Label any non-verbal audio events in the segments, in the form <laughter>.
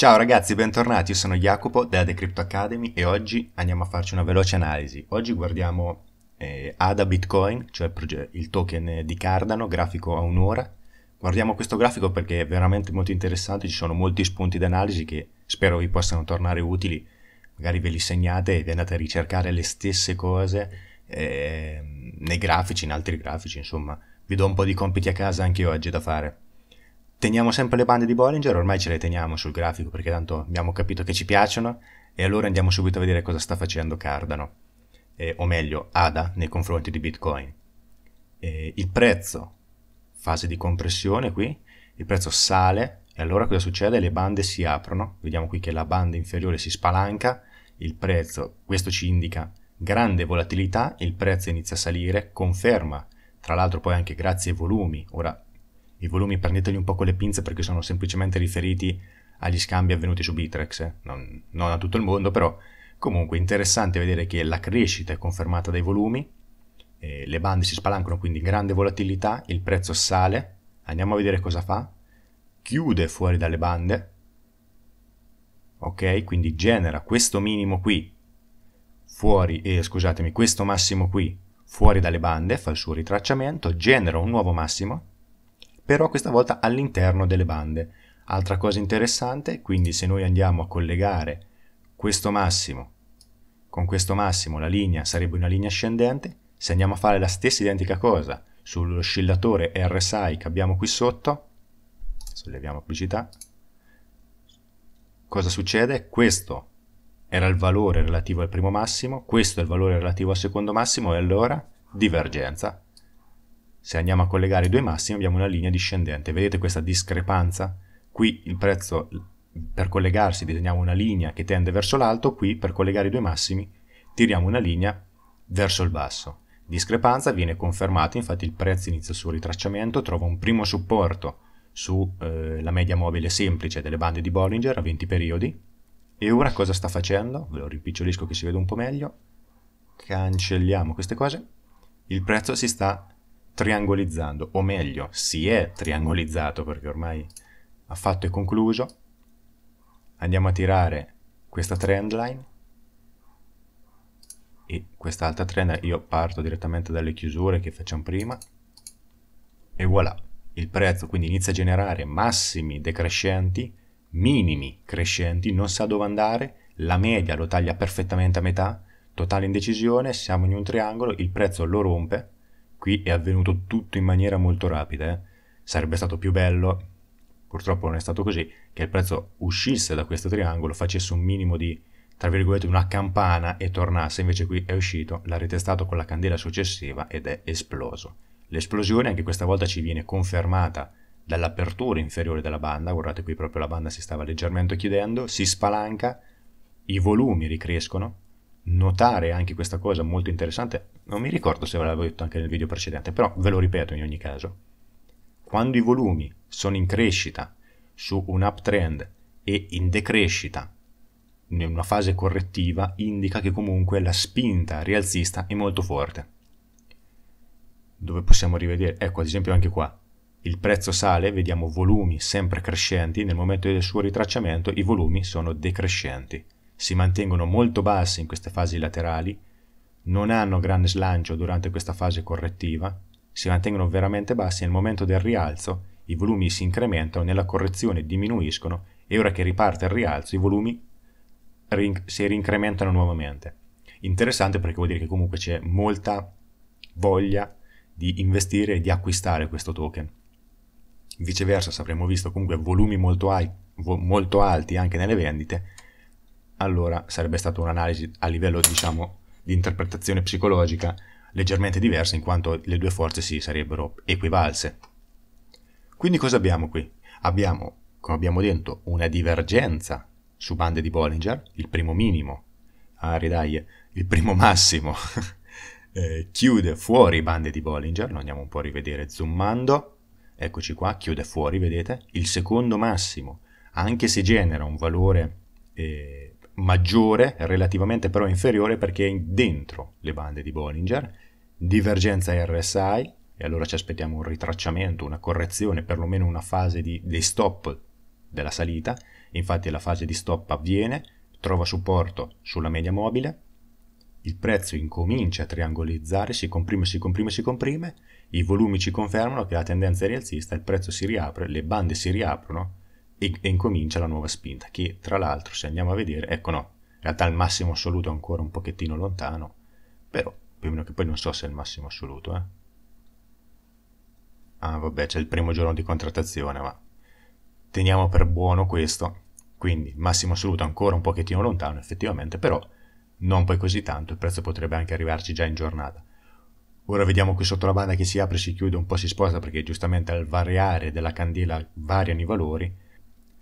Ciao ragazzi, bentornati, io sono Jacopo della The Crypto Academy e oggi andiamo a farci una veloce analisi. Oggi guardiamo eh, ADA Bitcoin, cioè il token di Cardano, grafico a un'ora. Guardiamo questo grafico perché è veramente molto interessante, ci sono molti spunti d'analisi che spero vi possano tornare utili. Magari ve li segnate e vi andate a ricercare le stesse cose eh, nei grafici, in altri grafici, insomma. Vi do un po' di compiti a casa anche oggi da fare teniamo sempre le bande di Bollinger, ormai ce le teniamo sul grafico perché tanto abbiamo capito che ci piacciono e allora andiamo subito a vedere cosa sta facendo Cardano, eh, o meglio ADA nei confronti di Bitcoin. Eh, il prezzo, fase di compressione qui, il prezzo sale e allora cosa succede? Le bande si aprono, vediamo qui che la banda inferiore si spalanca, il prezzo, questo ci indica grande volatilità, il prezzo inizia a salire, conferma, tra l'altro poi anche grazie ai volumi, ora i volumi prendeteli un po' con le pinze perché sono semplicemente riferiti agli scambi avvenuti su Bitrex, eh? non, non a tutto il mondo, però comunque interessante vedere che la crescita è confermata dai volumi, eh, le bande si spalancano quindi grande volatilità, il prezzo sale, andiamo a vedere cosa fa, chiude fuori dalle bande, ok? Quindi genera questo minimo qui fuori, eh, scusatemi, questo massimo qui fuori dalle bande, fa il suo ritracciamento, genera un nuovo massimo però questa volta all'interno delle bande. Altra cosa interessante, quindi se noi andiamo a collegare questo massimo con questo massimo la linea sarebbe una linea ascendente, se andiamo a fare la stessa identica cosa sull'oscillatore RSI che abbiamo qui sotto, solleviamo pubblicità, cosa succede? Questo era il valore relativo al primo massimo, questo è il valore relativo al secondo massimo e allora divergenza se andiamo a collegare i due massimi abbiamo una linea discendente. Vedete questa discrepanza? Qui il prezzo per collegarsi disegniamo una linea che tende verso l'alto, qui per collegare i due massimi tiriamo una linea verso il basso. Discrepanza viene confermata, infatti il prezzo inizia il suo ritracciamento, trova un primo supporto sulla eh, media mobile semplice delle bande di Bollinger a 20 periodi. E ora cosa sta facendo? Ve lo rimpicciolisco che si vede un po' meglio. Cancelliamo queste cose. Il prezzo si sta triangolizzando, o meglio, si è triangolizzato perché ormai ha fatto e concluso. Andiamo a tirare questa trend line e quest'altra trend io parto direttamente dalle chiusure che facciamo prima e voilà il prezzo quindi inizia a generare massimi decrescenti minimi crescenti non sa dove andare la media lo taglia perfettamente a metà totale indecisione siamo in un triangolo il prezzo lo rompe Qui è avvenuto tutto in maniera molto rapida. Eh? Sarebbe stato più bello, purtroppo non è stato così, che il prezzo uscisse da questo triangolo, facesse un minimo di, tra virgolette, una campana e tornasse. Invece qui è uscito, l'ha ritestato con la candela successiva ed è esploso. L'esplosione anche questa volta ci viene confermata dall'apertura inferiore della banda, guardate qui proprio la banda si stava leggermente chiudendo, si spalanca, i volumi ricrescono, notare anche questa cosa molto interessante, non mi ricordo se ve l'avevo detto anche nel video precedente, però ve lo ripeto in ogni caso. Quando i volumi sono in crescita su un uptrend e in decrescita in una fase correttiva, indica che comunque la spinta rialzista è molto forte. Dove possiamo rivedere? Ecco, ad esempio anche qua. Il prezzo sale, vediamo volumi sempre crescenti, nel momento del suo ritracciamento i volumi sono decrescenti si mantengono molto basse in queste fasi laterali, non hanno grande slancio durante questa fase correttiva, si mantengono veramente bassi nel momento del rialzo i volumi si incrementano, nella correzione diminuiscono e ora che riparte il rialzo i volumi si rincrementano nuovamente. Interessante perché vuol dire che comunque c'è molta voglia di investire e di acquistare questo token. Viceversa, se avremmo visto comunque volumi molto, al- molto alti anche nelle vendite, allora sarebbe stata un'analisi a livello, diciamo, di interpretazione psicologica leggermente diversa in quanto le due forze si sarebbero equivalse. Quindi cosa abbiamo qui? Abbiamo, come abbiamo detto, una divergenza su bande di Bollinger, il primo minimo, ah, ridai, il primo <laughs> massimo, <laughs> eh, chiude fuori bande di Bollinger, lo andiamo un po' a rivedere zoomando, eccoci qua, chiude fuori, vedete, il secondo massimo, anche se genera un valore... Eh, maggiore, relativamente però inferiore perché è dentro le bande di Bollinger, divergenza RSI, e allora ci aspettiamo un ritracciamento, una correzione, perlomeno una fase di, di stop della salita, infatti la fase di stop avviene, trova supporto sulla media mobile, il prezzo incomincia a triangolizzare, si comprime, si comprime, si comprime, i volumi ci confermano che la tendenza è rialzista, il prezzo si riapre, le bande si riaprono e, e incomincia la nuova spinta, che tra l'altro se andiamo a vedere, ecco no, in realtà il massimo assoluto è ancora un pochettino lontano, però più o meno che poi non so se è il massimo assoluto. Eh. Ah vabbè, c'è il primo giorno di contrattazione, ma teniamo per buono questo. Quindi massimo assoluto ancora un pochettino lontano effettivamente, però non poi così tanto, il prezzo potrebbe anche arrivarci già in giornata. Ora vediamo qui sotto la banda che si apre, si chiude, un po' si sposta perché giustamente al variare della candela variano i valori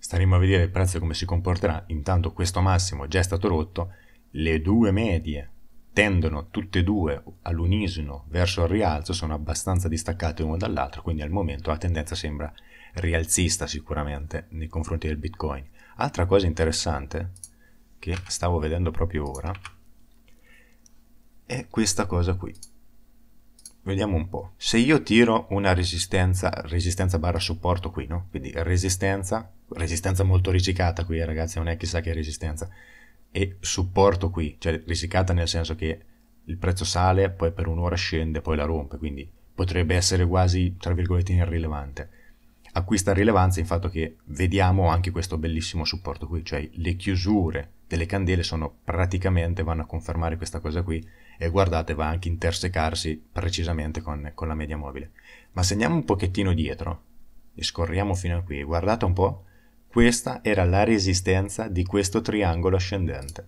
Staremo a vedere il prezzo come si comporterà, intanto questo massimo è già stato rotto, le due medie tendono tutte e due all'unisono verso il rialzo, sono abbastanza distaccate l'uno dall'altro, quindi al momento la tendenza sembra rialzista sicuramente nei confronti del Bitcoin. Altra cosa interessante che stavo vedendo proprio ora è questa cosa qui. Vediamo un po'. Se io tiro una resistenza, resistenza barra supporto qui, no? Quindi resistenza, resistenza molto risicata qui, eh, ragazzi, non è chissà che resistenza. E supporto qui, cioè risicata nel senso che il prezzo sale, poi per un'ora scende, poi la rompe, quindi potrebbe essere quasi, tra virgolette, irrilevante. Acquista rilevanza in fatto che vediamo anche questo bellissimo supporto qui, cioè le chiusure delle candele sono praticamente, vanno a confermare questa cosa qui, e guardate va anche a intersecarsi precisamente con, con la media mobile. Ma se andiamo un pochettino dietro e scorriamo fino a qui, guardate un po', questa era la resistenza di questo triangolo ascendente.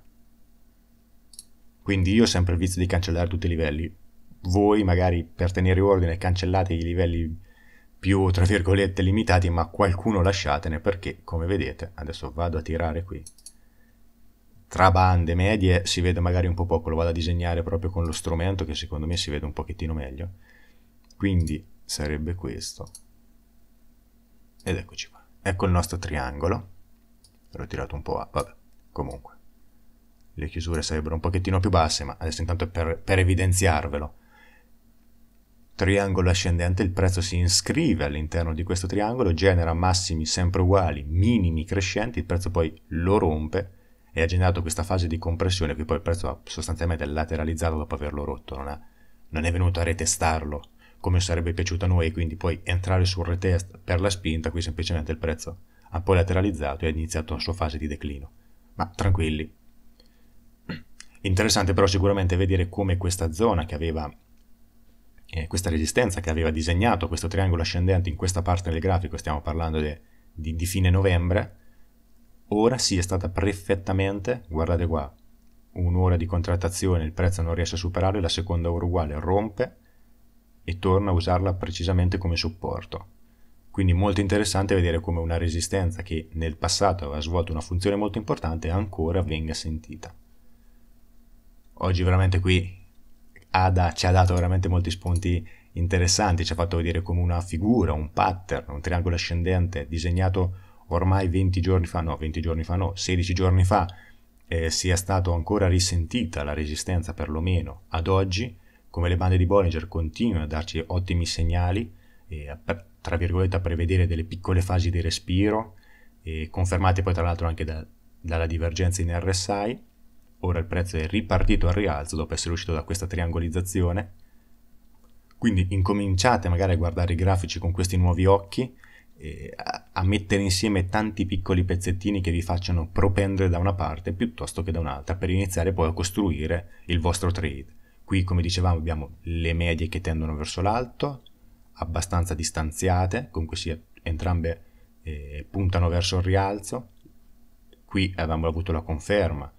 Quindi io ho sempre il vizio di cancellare tutti i livelli. Voi magari per tenere ordine cancellate i livelli più tra virgolette limitati ma qualcuno lasciatene perché come vedete adesso vado a tirare qui tra bande medie si vede magari un po' poco, lo vado a disegnare proprio con lo strumento che secondo me si vede un pochettino meglio. Quindi sarebbe questo. Ed eccoci qua. Ecco il nostro triangolo. L'ho tirato un po' a... vabbè, comunque. Le chiusure sarebbero un pochettino più basse, ma adesso intanto è per, per evidenziarvelo. Triangolo ascendente, il prezzo si iscrive all'interno di questo triangolo, genera massimi sempre uguali, minimi crescenti, il prezzo poi lo rompe, e ha generato questa fase di compressione che poi il prezzo ha sostanzialmente lateralizzato dopo averlo rotto, non, ha, non è venuto a retestarlo come sarebbe piaciuto a noi e quindi poi entrare sul retest per la spinta, qui semplicemente il prezzo ha poi lateralizzato e ha iniziato la sua fase di declino. Ma tranquilli. Interessante però sicuramente vedere come questa zona che aveva eh, questa resistenza che aveva disegnato questo triangolo ascendente in questa parte del grafico, stiamo parlando de, di, di fine novembre, Ora sì, è stata perfettamente, guardate qua, un'ora di contrattazione, il prezzo non riesce a superare, la seconda ora uguale rompe e torna a usarla precisamente come supporto. Quindi molto interessante vedere come una resistenza che nel passato aveva svolto una funzione molto importante ancora venga sentita. Oggi veramente qui Ada ci ha dato veramente molti spunti interessanti, ci ha fatto vedere come una figura, un pattern, un triangolo ascendente disegnato ormai 20 giorni fa, no, 20 giorni fa no, 16 giorni fa eh, sia stata ancora risentita la resistenza perlomeno ad oggi, come le bande di Bollinger continuano a darci ottimi segnali, eh, a, tra virgolette a prevedere delle piccole fasi di respiro, eh, confermate poi tra l'altro anche da, dalla divergenza in RSI, ora il prezzo è ripartito al rialzo dopo essere uscito da questa triangolizzazione, quindi incominciate magari a guardare i grafici con questi nuovi occhi, eh, a mettere insieme tanti piccoli pezzettini che vi facciano propendere da una parte piuttosto che da un'altra per iniziare poi a costruire il vostro trade. Qui, come dicevamo, abbiamo le medie che tendono verso l'alto, abbastanza distanziate, comunque sia entrambe eh, puntano verso il rialzo. Qui abbiamo avuto la conferma,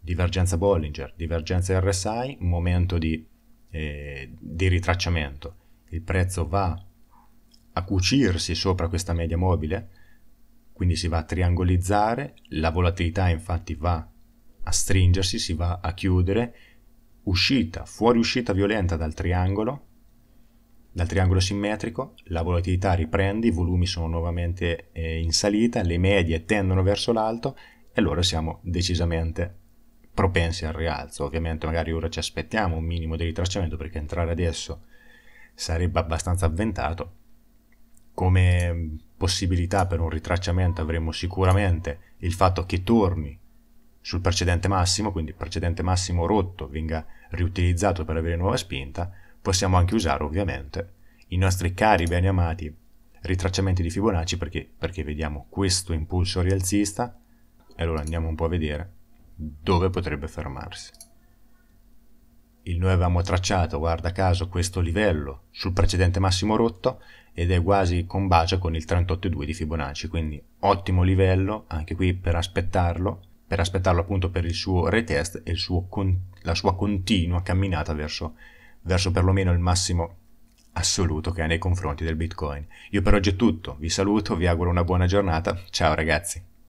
divergenza Bollinger, divergenza RSI, momento di, eh, di ritracciamento. Il prezzo va a cucirsi sopra questa media mobile, quindi si va a triangolizzare, la volatilità infatti va a stringersi, si va a chiudere, uscita, fuoriuscita violenta dal triangolo, dal triangolo simmetrico, la volatilità riprende, i volumi sono nuovamente eh, in salita, le medie tendono verso l'alto e allora siamo decisamente propensi al rialzo. Ovviamente magari ora ci aspettiamo un minimo di ritracciamento perché entrare adesso sarebbe abbastanza avventato, come possibilità per un ritracciamento avremo sicuramente il fatto che torni sul precedente massimo, quindi il precedente massimo rotto venga riutilizzato per avere nuova spinta, possiamo anche usare ovviamente i nostri cari beni amati ritracciamenti di Fibonacci perché, perché vediamo questo impulso rialzista e allora andiamo un po' a vedere dove potrebbe fermarsi il, noi avevamo tracciato, guarda caso, questo livello sul precedente massimo rotto ed è quasi combacia con il 38,2 di Fibonacci, quindi ottimo livello anche qui per aspettarlo, per aspettarlo appunto per il suo retest e il suo con, la sua continua camminata verso, verso perlomeno il massimo assoluto che ha nei confronti del Bitcoin. Io per oggi è tutto, vi saluto, vi auguro una buona giornata, ciao ragazzi!